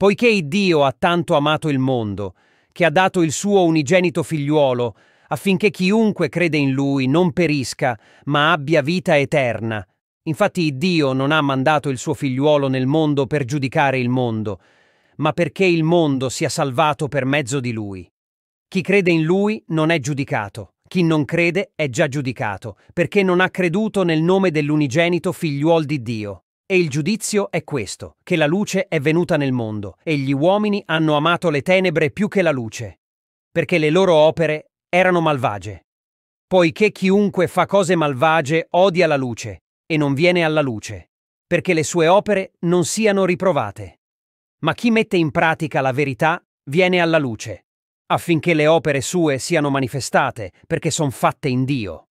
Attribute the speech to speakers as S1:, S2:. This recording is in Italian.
S1: Poiché Iddio ha tanto amato il mondo, che ha dato il suo unigenito figliuolo, affinché chiunque crede in lui non perisca, ma abbia vita eterna. Infatti Dio non ha mandato il suo figliuolo nel mondo per giudicare il mondo, ma perché il mondo sia salvato per mezzo di lui. Chi crede in lui non è giudicato, chi non crede è già giudicato, perché non ha creduto nel nome dell'unigenito figliuol di Dio. E il giudizio è questo, che la luce è venuta nel mondo e gli uomini hanno amato le tenebre più che la luce, perché le loro opere erano malvagie. Poiché chiunque fa cose malvagie odia la luce e non viene alla luce, perché le sue opere non siano riprovate. Ma chi mette in pratica la verità viene alla luce, affinché le opere sue siano manifestate, perché sono fatte in Dio.